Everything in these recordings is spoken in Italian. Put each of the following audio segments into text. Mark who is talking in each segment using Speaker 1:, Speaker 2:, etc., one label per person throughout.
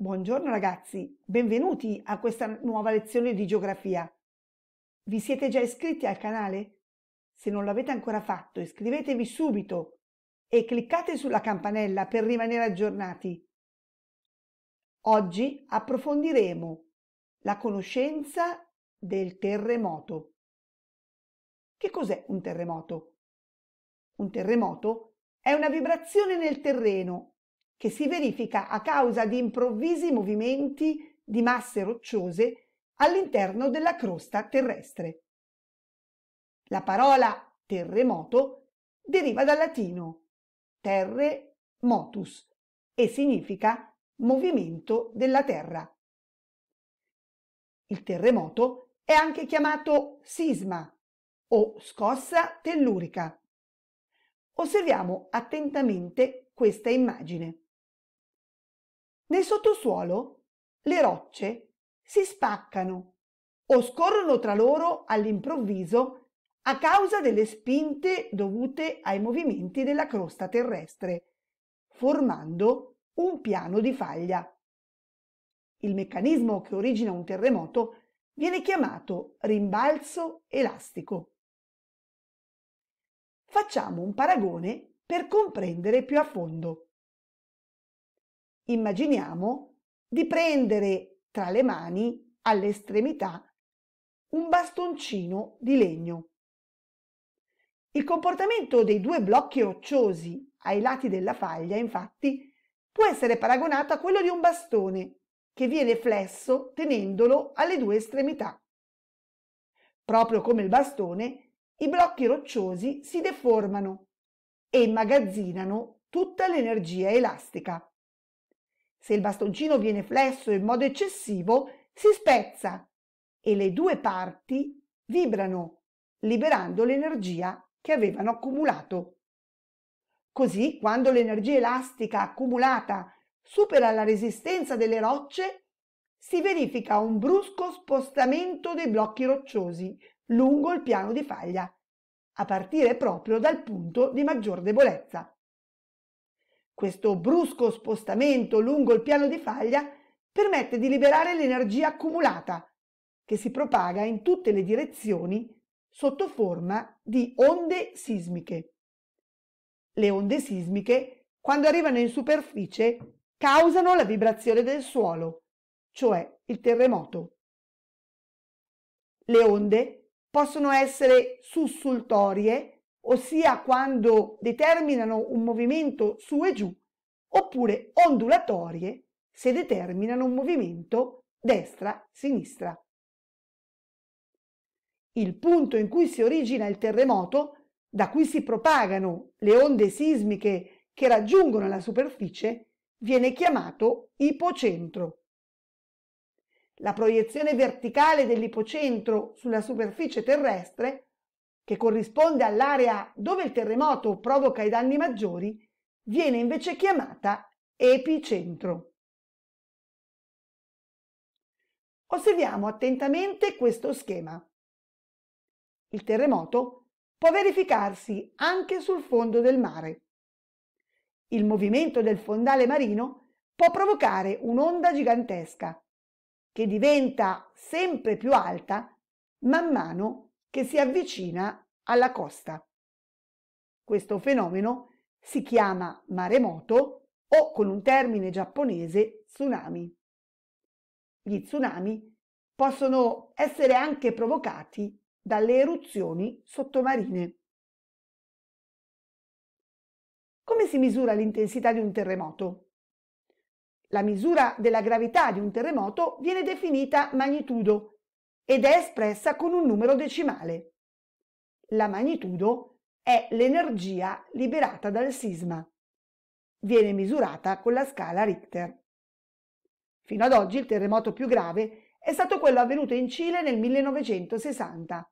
Speaker 1: Buongiorno ragazzi, benvenuti a questa nuova lezione di geografia. Vi siete già iscritti al canale? Se non l'avete ancora fatto, iscrivetevi subito e cliccate sulla campanella per rimanere aggiornati. Oggi approfondiremo la conoscenza del terremoto. Che cos'è un terremoto? Un terremoto è una vibrazione nel terreno che si verifica a causa di improvvisi movimenti di masse rocciose all'interno della crosta terrestre. La parola terremoto deriva dal latino terre motus e significa movimento della terra. Il terremoto è anche chiamato sisma o scossa tellurica. Osserviamo attentamente questa immagine. Nel sottosuolo le rocce si spaccano o scorrono tra loro all'improvviso a causa delle spinte dovute ai movimenti della crosta terrestre, formando un piano di faglia. Il meccanismo che origina un terremoto viene chiamato rimbalzo elastico. Facciamo un paragone per comprendere più a fondo immaginiamo, di prendere tra le mani, all'estremità, un bastoncino di legno. Il comportamento dei due blocchi rocciosi ai lati della faglia, infatti, può essere paragonato a quello di un bastone che viene flesso tenendolo alle due estremità. Proprio come il bastone, i blocchi rocciosi si deformano e immagazzinano tutta l'energia elastica. Se il bastoncino viene flesso in modo eccessivo, si spezza e le due parti vibrano, liberando l'energia che avevano accumulato. Così, quando l'energia elastica accumulata supera la resistenza delle rocce, si verifica un brusco spostamento dei blocchi rocciosi lungo il piano di faglia, a partire proprio dal punto di maggior debolezza. Questo brusco spostamento lungo il piano di faglia permette di liberare l'energia accumulata che si propaga in tutte le direzioni sotto forma di onde sismiche. Le onde sismiche, quando arrivano in superficie, causano la vibrazione del suolo, cioè il terremoto. Le onde possono essere sussultorie, ossia quando determinano un movimento su e giù, oppure ondulatorie se determinano un movimento destra-sinistra. Il punto in cui si origina il terremoto, da cui si propagano le onde sismiche che raggiungono la superficie, viene chiamato ipocentro. La proiezione verticale dell'ipocentro sulla superficie terrestre che corrisponde all'area dove il terremoto provoca i danni maggiori, viene invece chiamata epicentro. Osserviamo attentamente questo schema. Il terremoto può verificarsi anche sul fondo del mare. Il movimento del fondale marino può provocare un'onda gigantesca che diventa sempre più alta man mano che si avvicina alla costa. Questo fenomeno si chiama maremoto o con un termine giapponese tsunami. Gli tsunami possono essere anche provocati dalle eruzioni sottomarine. Come si misura l'intensità di un terremoto? La misura della gravità di un terremoto viene definita magnitudo ed è espressa con un numero decimale. La magnitudo è l'energia liberata dal sisma. Viene misurata con la scala Richter. Fino ad oggi il terremoto più grave è stato quello avvenuto in Cile nel 1960,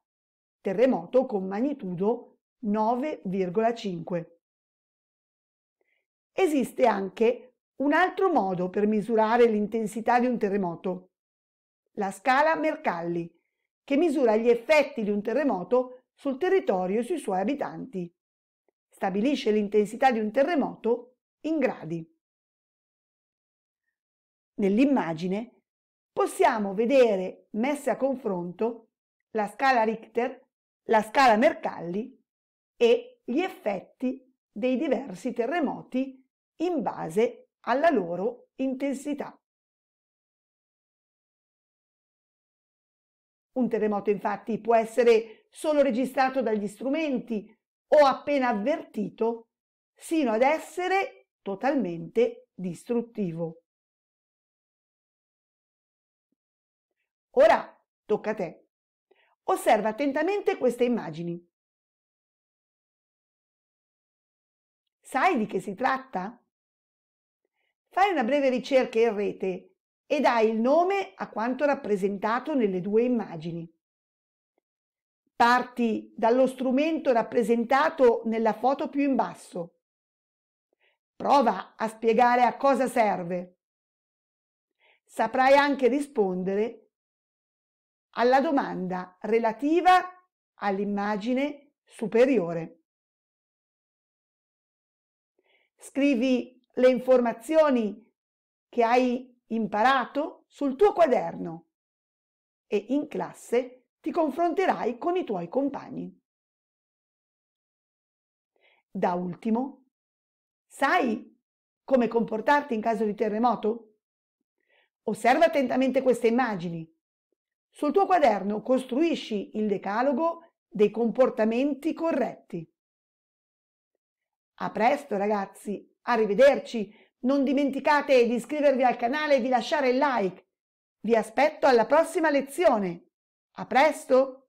Speaker 1: terremoto con magnitudo 9,5. Esiste anche un altro modo per misurare l'intensità di un terremoto la scala Mercalli, che misura gli effetti di un terremoto sul territorio e sui suoi abitanti. Stabilisce l'intensità di un terremoto in gradi. Nell'immagine possiamo vedere messe a confronto la scala Richter, la scala Mercalli e gli effetti dei diversi terremoti in base alla loro
Speaker 2: intensità. Un terremoto
Speaker 1: infatti può essere solo registrato dagli strumenti o appena avvertito, sino ad essere totalmente distruttivo.
Speaker 2: Ora tocca a te. Osserva attentamente queste immagini.
Speaker 1: Sai di che si tratta? Fai una breve ricerca in rete e dà il nome a quanto rappresentato nelle due immagini. Parti dallo strumento rappresentato nella foto più in basso. Prova a spiegare a cosa serve. Saprai anche rispondere alla domanda relativa all'immagine superiore. Scrivi le informazioni che hai imparato sul tuo quaderno e in classe ti confronterai con i tuoi compagni. Da ultimo, sai come comportarti in caso di terremoto? Osserva attentamente queste immagini. Sul tuo quaderno costruisci il decalogo dei comportamenti corretti. A presto ragazzi, arrivederci non dimenticate di iscrivervi al canale e di lasciare il like. Vi aspetto alla prossima lezione. A
Speaker 2: presto!